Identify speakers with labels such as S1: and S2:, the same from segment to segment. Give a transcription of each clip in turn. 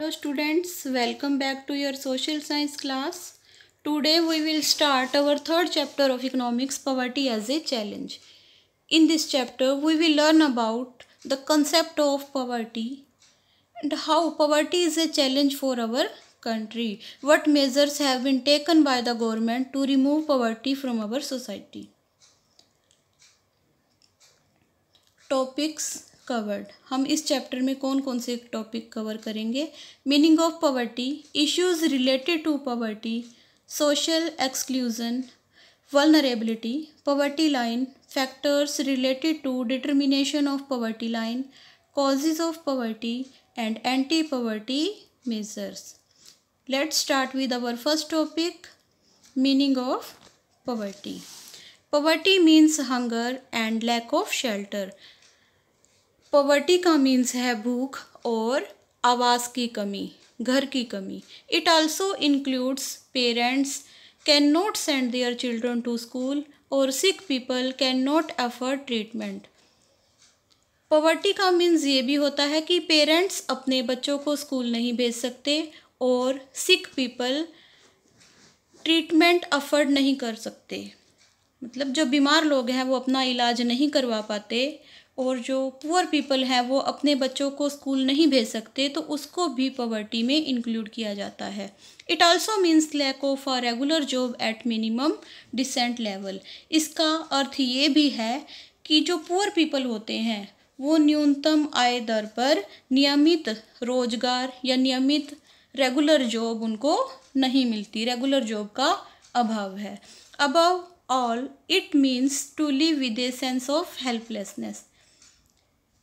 S1: Hello students, welcome back to your social science class. Today we will start our third chapter of economics poverty as a challenge. In this chapter we will learn about the concept of poverty and how poverty is a challenge for our country. What measures have been taken by the government to remove poverty from our society. Topics covered हम इस chapter में कौन कौन से topic cover करेंगे meaning of poverty issues related to poverty social exclusion vulnerability poverty line factors related to determination of poverty line causes of poverty and anti poverty measures let start with our first topic meaning of poverty poverty means hunger and lack of shelter poverty का means है भूख और आवास की कमी घर की कमी it also includes parents can not send their children to school और sick people can not afford treatment poverty का मीन्स ये भी होता है कि पेरेंट्स अपने बच्चों को स्कूल नहीं भेज सकते और सिक पीपल ट्रीटमेंट अफर्ड नहीं कर सकते मतलब जो बीमार लोग हैं वो अपना इलाज नहीं करवा पाते और जो पुअर पीपल हैं वो अपने बच्चों को स्कूल नहीं भेज सकते तो उसको भी पॉवर्टी में इंक्लूड किया जाता है it also means lack of a regular job at minimum decent level इसका अर्थ ये भी है कि जो पुअर पीपल होते हैं वो न्यूनतम आय दर पर नियमित रोजगार या नियमित रेगुलर जॉब उनको नहीं मिलती रेगुलर जॉब का अभाव है above all it means to live with a sense of helplessness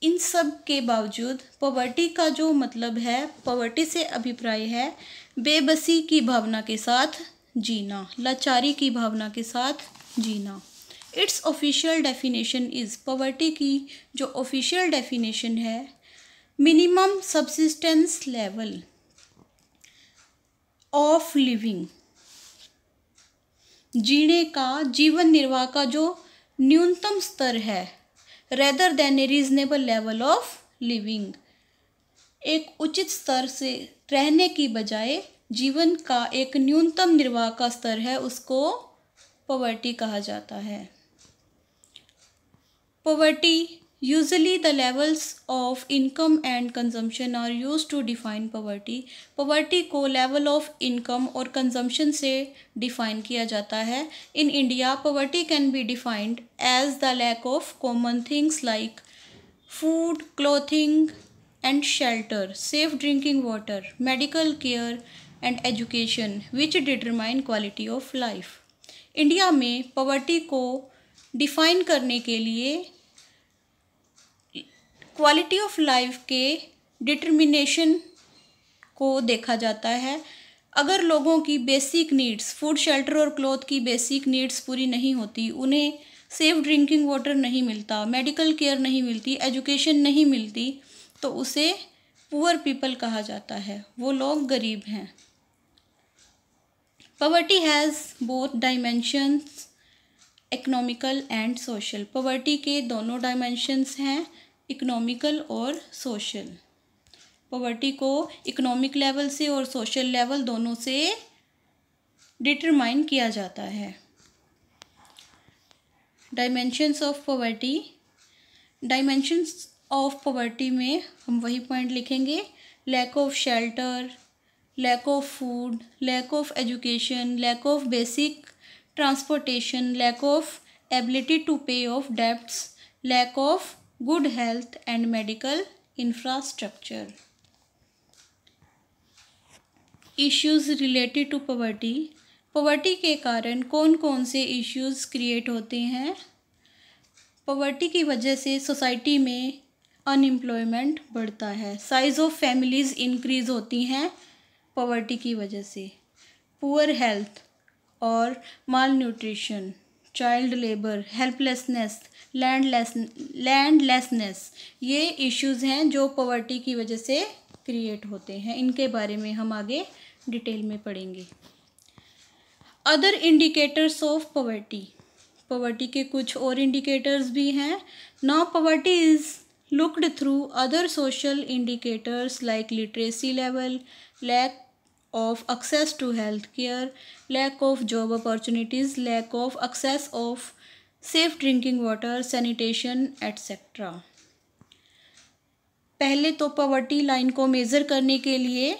S1: इन सब के बावजूद पवर्टी का जो मतलब है पवर्टी से अभिप्राय है बेबसी की भावना के साथ जीना लाचारी की भावना के साथ जीना it's official definition is poverty की जो ऑफिशियल डेफिनेशन है minimum subsistence level of living जीने का जीवन निर्वाह का जो न्यूनतम स्तर है rather than a reasonable level of living एक उचित स्तर से रहने की बजाय जीवन का एक न्यूनतम निर्वाह का स्तर है उसको पॉवर्टी कहा जाता है poverty Usually the levels of income and consumption are used to define poverty. Poverty ko level of income or consumption se define kiya jata hai In India, poverty can be defined as the lack of common things like food, clothing and shelter, safe drinking water, medical care and education, which determine quality of life. india mein poverty ko define karne ke liye quality of life के determination को देखा जाता है अगर लोगों की basic needs food shelter और cloth की बेसिक नीड्स पूरी नहीं होती उन्हें सेफ ड्रिंकिंग वाटर नहीं मिलता मेडिकल केयर नहीं मिलती एजुकेशन नहीं मिलती तो उसे पुअर पीपल कहा जाता है वो लोग गरीब हैं poverty has both dimensions economical and social poverty के दोनों डायमेंशंस हैं इकोनॉमिकल और सोशल पॉवर्टी को इकोनॉमिक लेवल से और सोशल लेवल दोनों से डिटरमाइन किया जाता है dimensions of poverty dimensions of poverty में हम वही पॉइंट लिखेंगे lack of shelter lack of food lack of education lack of basic transportation lack of ability to pay of debts lack of good health and medical infrastructure. Issues related to poverty poverty के कारण कौन कौन से issues create होते हैं poverty की वजह से सोसाइटी में अनएम्प्लॉयमेंट बढ़ता है साइज़ ऑफ फैमिलीज़ इंक्रीज़ होती हैं पवर्टी की वजह से पुअर हेल्थ और malnutrition child labour helplessness landless landlessness ये इश्यूज़ हैं जो पॉवर्टी की वजह से क्रिएट होते हैं इनके बारे में हम आगे डिटेल में पढ़ेंगे other indicators of poverty poverty के कुछ और इंडिकेटर्स भी हैं now poverty is looked through other social indicators like literacy level lack of access to health care lack of job opportunities, lack of access of safe drinking water, sanitation, etc. पहले तो poverty line को measure करने के लिए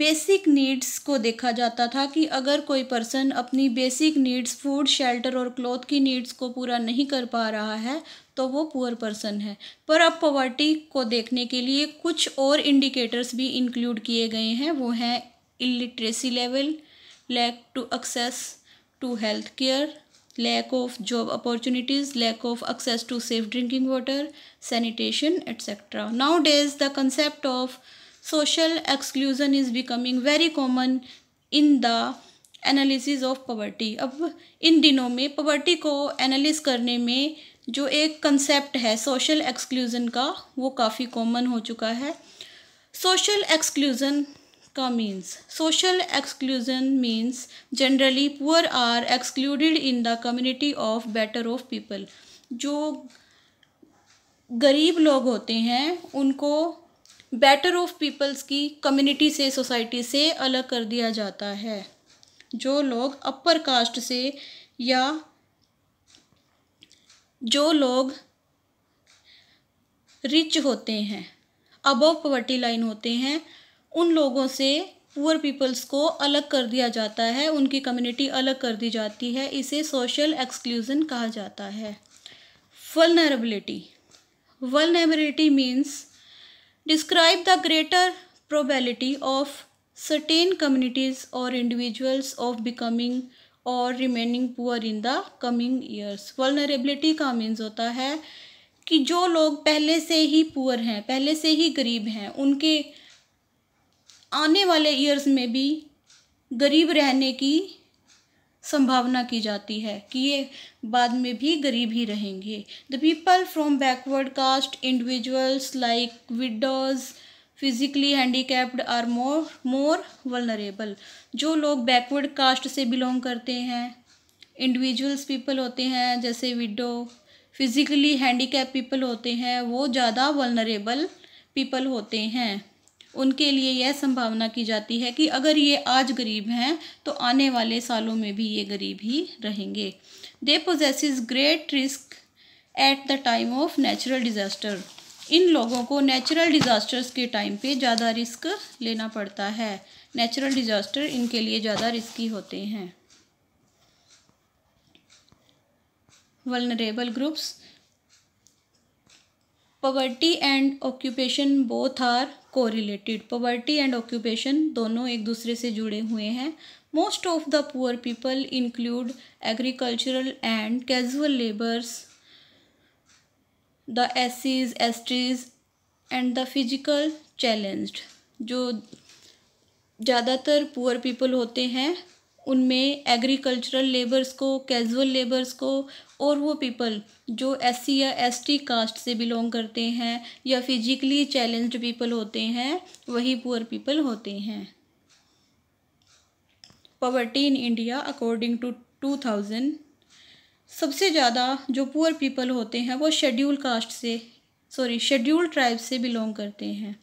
S1: basic needs को देखा जाता था कि अगर कोई पर्सन अपनी बेसिक नीड्स फूड शेल्टर और क्लॉथ की नीड्स को पूरा नहीं कर पा रहा है तो वो पुअर पर्सन है पर अब पॉवर्टी को देखने के लिए कुछ और इंडिकेटर्स भी इंक्लूड किए गए हैं वो हैं illiteracy level lack to access to health care lack of job opportunities lack of access to safe drinking water sanitation etcetera nowadays the concept of social exclusion is becoming very common in the analysis of poverty अब इन दिनों में poverty को एनालिस करने में जो एक concept है सोशल एक्सक्लूज़न का वो काफ़ी कॉमन हो चुका है सोशल एक्सक्लूज़न का means social exclusion means generally poor are excluded in the community of better off people जो गरीब लोग होते हैं उनको बेटर ऑफ पीपल्स की कम्युनिटी से सोसाइटी से अलग कर दिया जाता है जो लोग अपर कास्ट से या जो लोग रिच होते हैं अबव पवर्टी लाइन होते हैं उन लोगों से पुअर पीपल्स को अलग कर दिया जाता है उनकी कम्युनिटी अलग कर दी जाती है इसे सोशल एक्सक्लूज़न कहा जाता है vulnerability vulnerability means describe the greater probability of certain communities और इंडिविजुअल्स ऑफ बिकमिंग और remaining poor in the coming years vulnerability का मीन्स होता है कि जो लोग पहले से ही पुअर हैं पहले से ही गरीब हैं उनके आने वाले ईयर्स में भी गरीब रहने की संभावना की जाती है कि ये बाद में भी गरीब ही रहेंगे the people from backward caste individuals like widows physically handicapped are more more vulnerable जो लोग बैकवर्ड कास्ट से बिलोंग करते हैं इंडिविजुअल्स पीपल होते हैं जैसे विडो फिज़िकली हैंडीकैप पीपल होते हैं वो ज़्यादा वलनरेबल पीपल होते हैं उनके लिए यह संभावना की जाती है कि अगर ये आज गरीब हैं तो आने वाले सालों में भी ये गरीब ही रहेंगे they possesses great risk at the time of natural disaster इन लोगों को नेचुरल डिज़ास्टर्स के टाइम पे ज़्यादा रिस्क लेना पड़ता है नेचुरल डिज़ास्टर इनके लिए ज़्यादा रिस्की होते हैं vulnerable groups poverty and occupation both are correlated poverty and occupation दोनों एक दूसरे से जुड़े हुए हैं most of the poor people include agricultural and casual labours the एसीज STs and the physical challenged जो ज़्यादातर पुअर पीपल होते हैं उनमें एग्रीकल्चरल लेबर्स को कैजुअल लेबर्स को और वो पीपल जो एस सी या एस टी कास्ट से बिलोंग करते हैं या फिजिकली चैलेंज्ड पीपल होते हैं वही पुअर पीपल होते हैं poverty in India according to two thousand सबसे ज़्यादा जो पुअर पीपल होते हैं वो शेड्यूल कास्ट से सॉरी शेड्यूल ट्राइब से बिलोंग करते हैं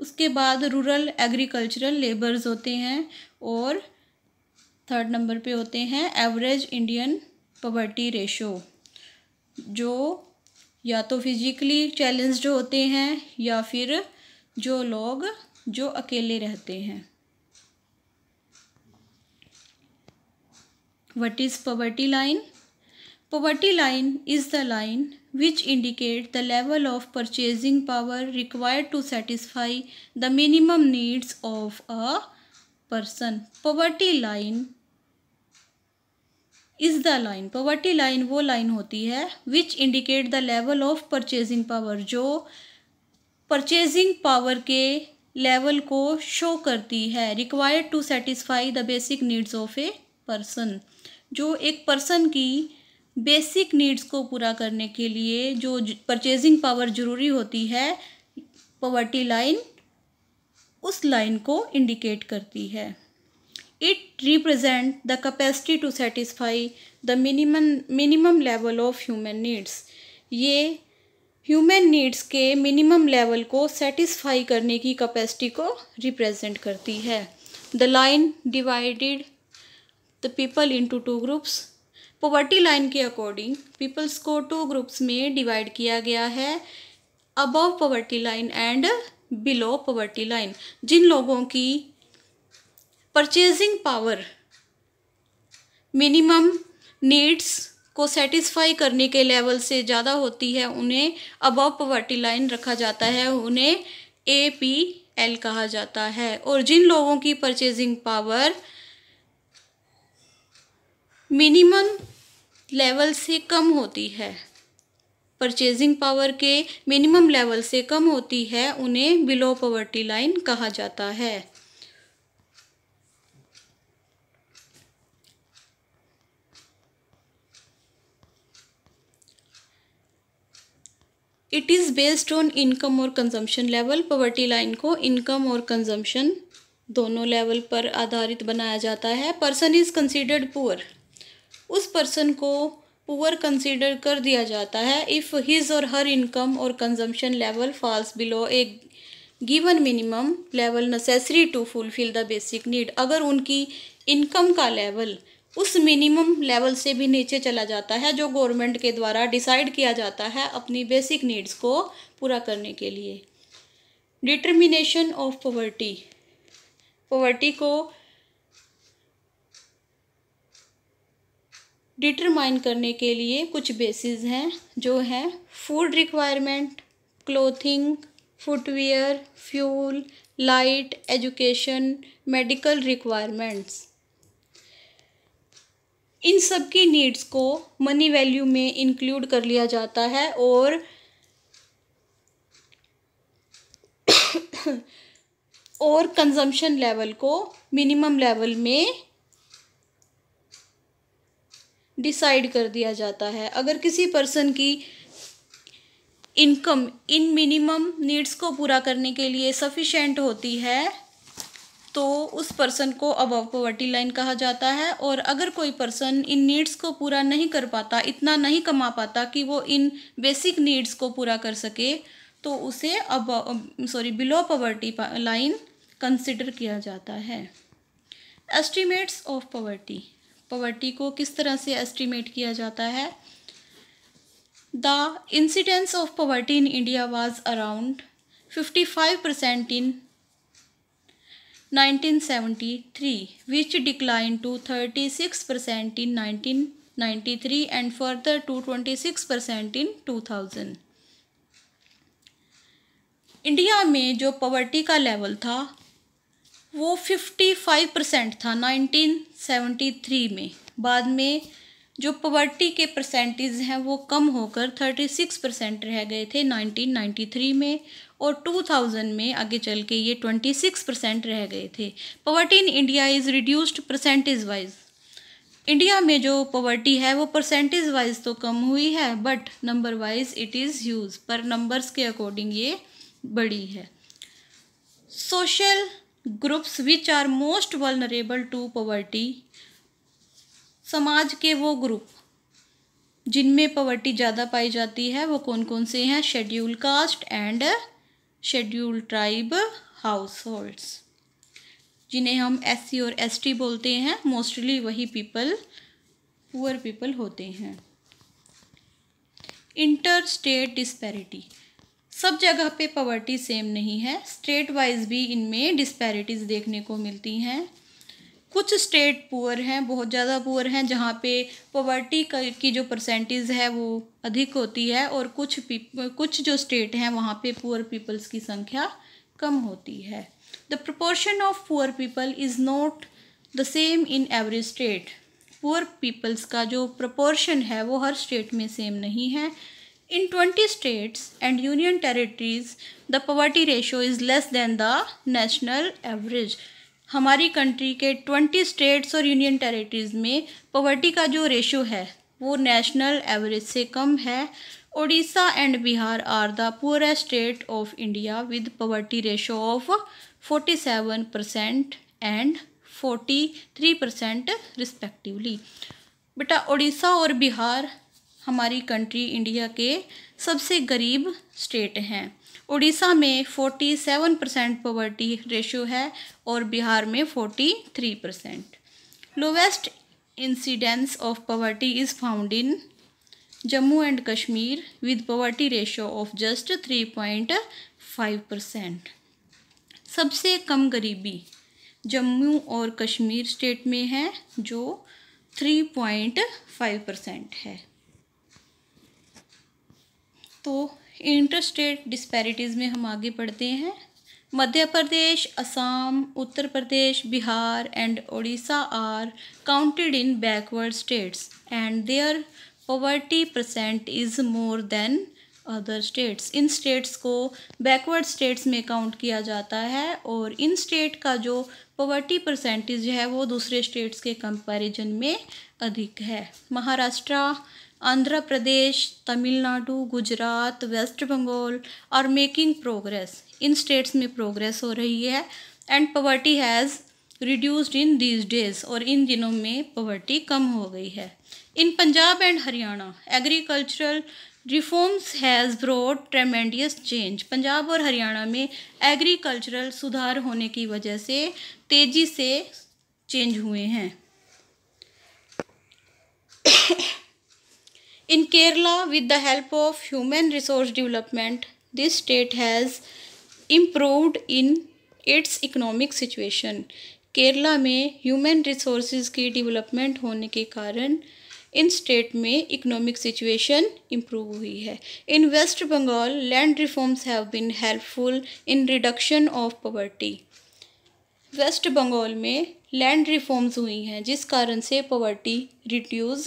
S1: उसके बाद रूरल एग्रीकल्चरल लेबर्स होते हैं और थर्ड नंबर पे होते हैं एवरेज इंडियन पवर्टी रेशो जो या तो फिजिकली चैलेंज्ड होते हैं या फिर जो लोग जो अकेले रहते हैं what is poverty line poverty line is the line which indicate the level of purchasing power required to satisfy the minimum needs of a person poverty line is the line poverty line वो line होती है which indicate the level of purchasing power जो purchasing power के level को show करती है required to satisfy the basic needs of a person जो एक पर्सन की बेसिक नीड्स को पूरा करने के लिए जो परचेजिंग पावर जरूरी होती है पॉवर्टी लाइन उस लाइन को इंडिकेट करती है it represent the capacity to satisfy the minim minimum level of human needs ये ह्यूमन नीड्स के मिनिमम लेवल को सेटिस्फाई करने की कैपेसिटी को रिप्रेजेंट करती है the line divided the people into two groups poverty line के अकॉर्डिंग पीपल्स को टू ग्रुप्स में डिवाइड किया गया है above poverty line and below poverty line जिन लोगों की परचेजिंग पावर मिनिमम नीड्स को सेटिस्फाई करने के लेवल से ज़्यादा होती है उन्हें अबव पॉवर्टी लाइन रखा जाता है उन्हें ए पी एल कहा जाता है और जिन लोगों की परचेजिंग पावर मिनिमम लेवल से कम होती है परचेजिंग पावर के मिनिमम लेवल से कम होती है उन्हें बिलो पॉवर्टी लाइन कहा जाता है it is based on income और कंजम्पशन लेवल पॉवर्टी लाइन को इनकम और कंजम्पशन दोनों लेवल पर आधारित बनाया जाता है पर्सन इज़ कंसिडर्ड पुअर उस पर्सन को पुअर कंसिडर कर दिया जाता है इफ़ हिज और हर इनकम और consumption level falls below a given minimum level necessary to fulfil the basic need अगर उनकी इनकम का लेवल उस मिनिमम लेवल से भी नीचे चला जाता है जो गवर्नमेंट के द्वारा डिसाइड किया जाता है अपनी बेसिक नीड्स को पूरा करने के लिए डिटर्मिनेशन ऑफ पॉवर्टी पॉवर्टी को डिटरमाइन करने के लिए कुछ बेसिस हैं जो हैं food requirement clothing footwear fuel light education medical requirements इन सब की नीड्स को मनी वैल्यू में इंक्लूड कर लिया जाता है और और कंजम्पशन लेवल को मिनिमम लेवल में डिसाइड कर दिया जाता है अगर किसी पर्सन की इनकम इन मिनिमम नीड्स को पूरा करने के लिए सफिशेंट होती है तो उस पर्सन को अबव पॉवर्टी लाइन कहा जाता है और अगर कोई पर्सन इन नीड्स को पूरा नहीं कर पाता इतना नहीं कमा पाता कि वो इन बेसिक नीड्स को पूरा कर सके तो उसे अब sorry below poverty line consider किया जाता है एस्टिमेट्स ऑफ पॉवर्टी पॉवर्टी को किस तरह से एस्टिमेट किया जाता है the incidence of poverty in India was around 55 percent in 1973 which declined to 36 percent in 1993 and further to 26 percent in 2000 India में जो पॉवर्टी का लेवल था वो 55 परसेंट था 1973 में बाद में जो पवर्टी के परसेंटेज हैं वो कम होकर 36 परसेंट रह गए थे 1993 में और 2000 में आगे चल के ये 26 परसेंट रह गए थे poverty in India is reduced percentage wise India में जो पॉवर्टी है वो परसेंटेज वाइज तो कम हुई है but number wise it is huge पर नंबर्स के अकॉर्डिंग ये बड़ी है social groups which are most vulnerable to poverty समाज के वो ग्रुप जिनमें पॉवर्टी ज़्यादा पाई जाती है वो कौन कौन से हैं schedule caste and schedule tribe households जिन्हें हम एस और एस बोलते हैं मोस्टली वही पीपल पुअर पीपल होते हैं इंटर स्टेट डिस्पैरिटी सब जगह पे पॉवर्टी सेम नहीं है स्टेट वाइज भी इनमें डिस्पैरिटीज़ देखने को मिलती हैं कुछ स्टेट पुअर हैं बहुत ज़्यादा पुअर हैं जहाँ पे पॉवर्टी की जो परसेंटेज है वो अधिक होती है और कुछ कुछ जो स्टेट हैं वहाँ पे पुअर पीपल्स की संख्या कम होती है the proportion of poor people is not the same in every state poor peoples का जो प्रपोर्शन है वो हर स्टेट में सेम नहीं है In 20 states and union territories, the poverty ratio is less than the national average. हमारी country के 20 states और यूनियन टेरिटरीज़ में पॉवर्टी का जो रेशो है वो नेशनल एवरेज से कम है Odisha and Bihar are the poorest state of India with poverty ratio of 47 percent and 43 percent respectively बेटा ओडिशा और बिहार हमारी कंट्री इंडिया के सबसे गरीब स्टेट हैं उड़ीसा में 47 परसेंट पॉवर्टी रेशो है और बिहार में 43 percent lowest incidence of poverty is found in Jammu and Kashmir with poverty ratio of just 3.5 percent सबसे कम गरीबी जम्मू और कश्मीर स्टेट में है जो 3.5 परसेंट है तो इंटर स्टेट डिस्पैरिटीज़ में हम आगे बढ़ते हैं Madhya Pradesh Assam Uttar Pradesh Bihar and Orissa are counted in backward states and their poverty percent is more than other states इन स्टेट्स को बैकवर्ड स्टेट्स में काउंट किया जाता है और इन स्टेट का जो पॉवर्टी परसेंटेज है वो दूसरे स्टेट्स के कंपैरिजन में अधिक है Maharashtra Andhra Pradesh Tamil Nadu Gujarat West Bengal are making progress इन स्टेट्स में प्रोग्रेस हो रही है and poverty has reduced in these days और इन दिनों में पॉवर्टी कम हो गई है in Punjab and Haryana agricultural reforms has brought tremendous change Punjab और हरियाणा में एग्रीकल्चरल सुधार होने की वजह से तेज़ी से चेंज हुए हैं in Kerala with the help of human resource development this state has improved in its economic situation Kerala में ह्यूमन रिसोर्स की डेवलपमेंट होने के कारण इन स्टेट में इकोनॉमिक सिचुएशन इम्प्रूव हुई है in West Bengal land reforms have been helpful in reduction of poverty West Bengal में लैंड रिफॉर्म्स हुई हैं जिस कारण से पॉवर्टी रिड्यूस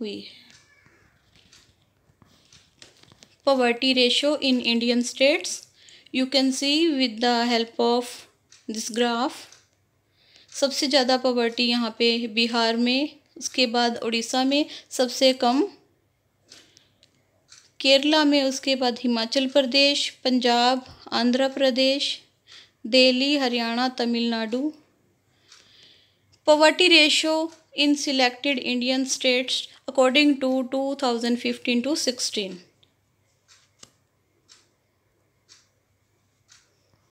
S1: हुई है poverty ratio in Indian states you can see with the help of this graph सबसे ज़्यादा पॉवर्टी यहाँ पे बिहार में उसके बाद उड़ीसा में सबसे कम केरला में उसके बाद Himachal Pradesh Punjab Andhra Pradesh Delhi Haryana Tamil Nadu poverty ratio in selected Indian states according to two thousand fifteen to sixteen